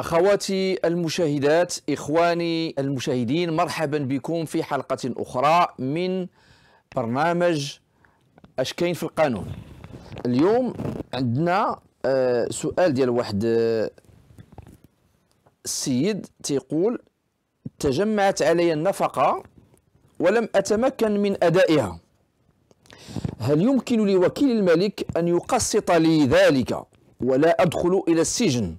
أخواتي المشاهدات إخواني المشاهدين مرحبا بكم في حلقة أخرى من برنامج أشكين في القانون اليوم عندنا آه، سؤال ديال واحد آه، السيد تيقول تجمعت علي النفقة ولم أتمكن من أدائها هل يمكن لوكيل الملك أن يقسط لي ذلك ولا أدخل إلى السجن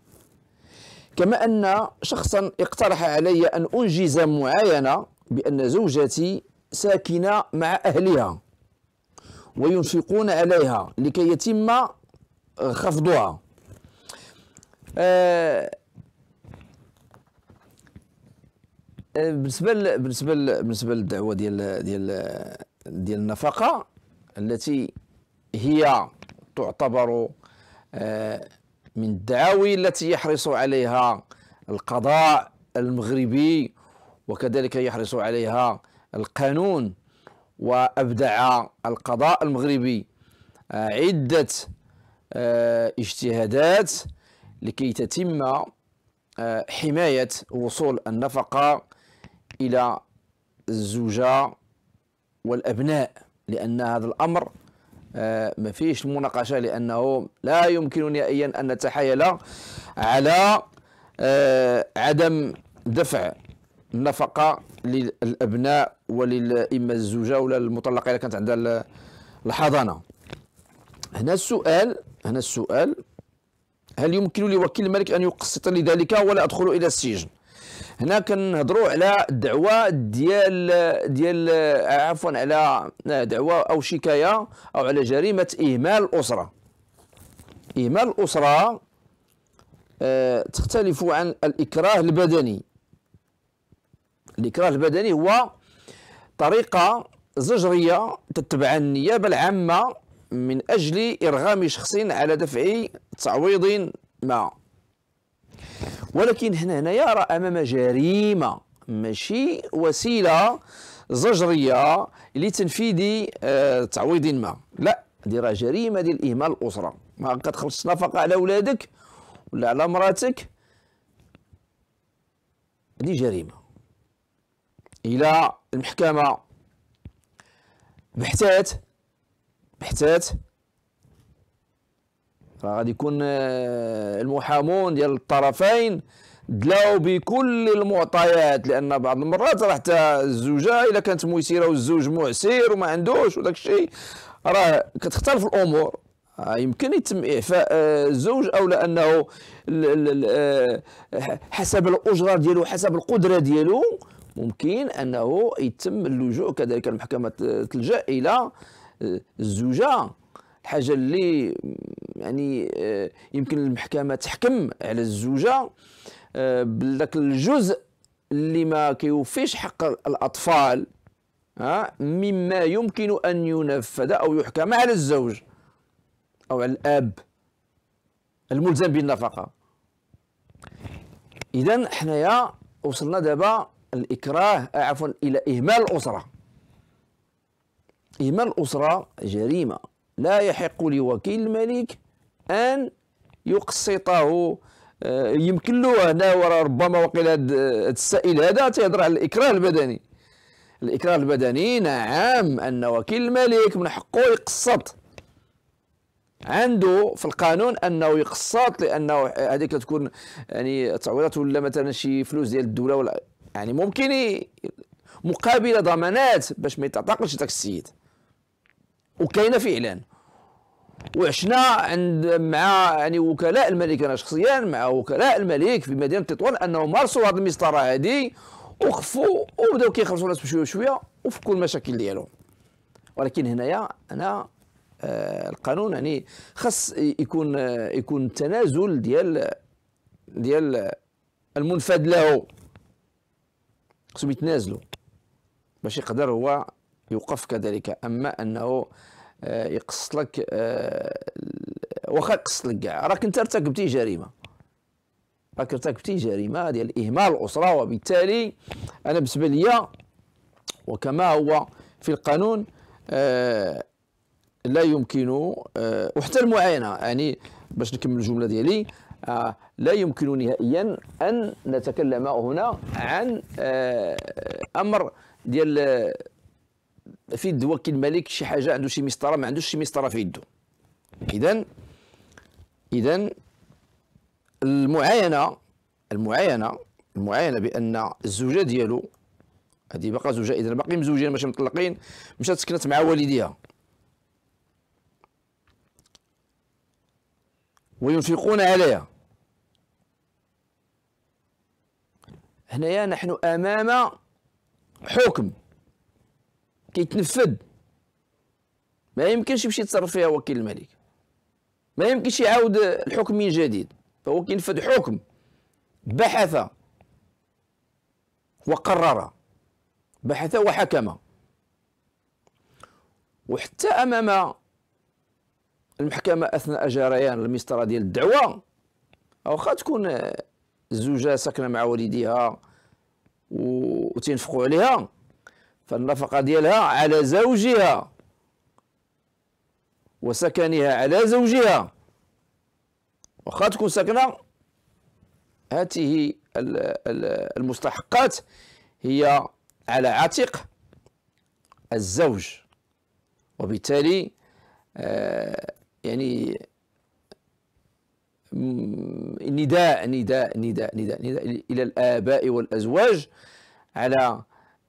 كما أن شخصا اقترح علي أن أنجز معاينة بأن زوجتي ساكنة مع أهلها وينفقون عليها لكي يتم خفضها آه بالنسبه بالنسبه بالنسبه للدعوه ديال ديال ديال النفقه التي هي تعتبر آه من الدعاوي التي يحرص عليها القضاء المغربي وكذلك يحرص عليها القانون وأبدع القضاء المغربي آه، عدة آه، اجتهادات لكي تتم آه، حماية وصول النفقة إلى الزوجة والأبناء لأن هذا الأمر آه، ما فيش مناقشه لانه لا يمكن نهائيا ان نتحايل على آه، عدم دفع النفقه للابناء وللاما الزوجه ولا المطلقه اذا كانت عندها الحضانه هنا السؤال هنا السؤال هل يمكن لوكيل الملك ان يقسط لذلك ولا ادخل الى السجن هنا كنهضروا على الدعوه ديال ديال عفوا على دعوه او شكايه او على جريمه اهمال الاسره اهمال الاسره آه، تختلف عن الاكراه البدني الاكراه البدني هو طريقه زجريه تتبع النيابه العامه من اجل ارغام شخص على دفع تعويض ما ولكن هنا هنايا راه امام جريمه ماشي وسيله زجريه لتنفيذ آه تعويض ما لا هذه راه جريمه ديال اهمال الاسره ما كتخلص نفقه على ولادك ولا على مراتك هذه جريمه الى المحكمه بحثات بحثات فغادي يكون آه، المحامون ديال الطرفين دلاو بكل المعطيات لان بعض المرات راه حتى الزوجه الا كانت ميسره والزوج معسر وما عندوش وداك الشيء راه كتختلف الامور آه، يمكن يتم اعفاء آه، الزوج او لانه حسب الاجره ديالو حسب القدره ديالو ممكن انه يتم اللجوء كذلك المحكمه تلجا الى الزوجه الحاجه اللي يعني آه، يمكن المحكمه تحكم على الزوجه بذاك آه، الجزء اللي ما كيوفيش حق الاطفال ها مما يمكن ان ينفذ او يحكم على الزوج او على الاب الملزم بالنفقه اذا حنايا وصلنا دابا الاكراه آه، عفوا الى اهمال الاسره اهمال الاسره جريمه لا يحق لوكيل الملك أن يقسطه آه، يمكن له هنا ربما وقيل هاد السائل هذا تيهضر على الإكراه البدني الإكراه البدني نعم أن وكيل الملك من حقه يقسط عنده في القانون انه يقسط لانه هذيك تكون يعني تعويضات ولا مثلا شي فلوس ديال الدوله ولا يعني ممكن مقابل ضمانات باش ما يتعتقلش ذاك السيد وكاينه فعلا وعشنا عند مع يعني وكلاء الملك انا شخصيا مع وكلاء الملك في مدينه تطوان انهم مارسوا هذه المسطره هذه وخفوا وبداو كيخلصوا الناس بشويه بشويه وفكوا المشاكل ديالهم ولكن هنايا انا آه القانون يعني خاص يكون آه يكون التنازل ديال ديال المنفذ له خصهم يتنازلوا باش يقدر هو يوقف كذلك اما انه آه، يقص لك آه، واخا يقص لك كاع راك انت ارتكبتي جريمه راك ارتكبتي جريمه ديال اهمال الاسره وبالتالي انا بالنسبه ليا وكما هو في القانون آه، لا يمكن وحتى المعاينه يعني باش نكمل الجمله ديالي لا يمكن نهائيا ان نتكلم هنا عن امر ديال في الدواء وكيل الملك شي حاجه عنده شي مسطره ما عندوش شي مسطره في يده اذا اذا المعاينه المعاينه المعاينه بان الزوجه ديالو هذه باقا زوجه اذا باقي مزوجين ماشي مطلقين مشات سكنت مع والديها وينفقون عليها هنايا نحن امام حكم كيتنفذ ما يمكنش يمشي يتصرف فيها وكيل الملك ما يمكنش يعاود الحكم من جديد فهو كينفذ حكم بحث وقرر بحث وحكم وحتى امام المحكمه اثناء جريان المسطره ديال الدعوه واخا تكون الزوجه ساكنه مع والديها وتنفقوا عليها فالنفقة ديالها على زوجها وسكنها على زوجها واخا تكون ساكنة هاته المستحقات هي على عاتق الزوج وبالتالي آه، يعني نداء نداء نداء نداء نداء إلى الآباء والأزواج على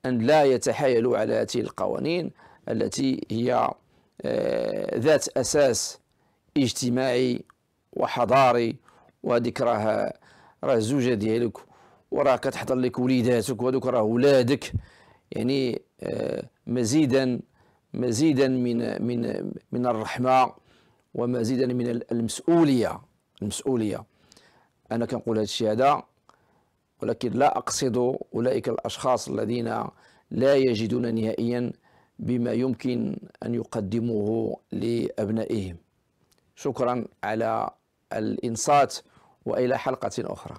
أن لا يتحايلوا على هذه القوانين التي هي آه، ذات أساس اجتماعي وحضاري وهذيك راه راه الزوجة ديالك وراه كتحضر لك وليداتك وهذوك راه ولادك يعني آه، مزيدا مزيدا من من من الرحمة ومزيدا من المسؤولية المسؤولية أنا كنقول هذا الشيء هذا ولكن لا أقصد أولئك الأشخاص الذين لا يجدون نهائيا بما يمكن أن يقدموه لأبنائهم شكرا على الإنصات وإلى حلقة أخرى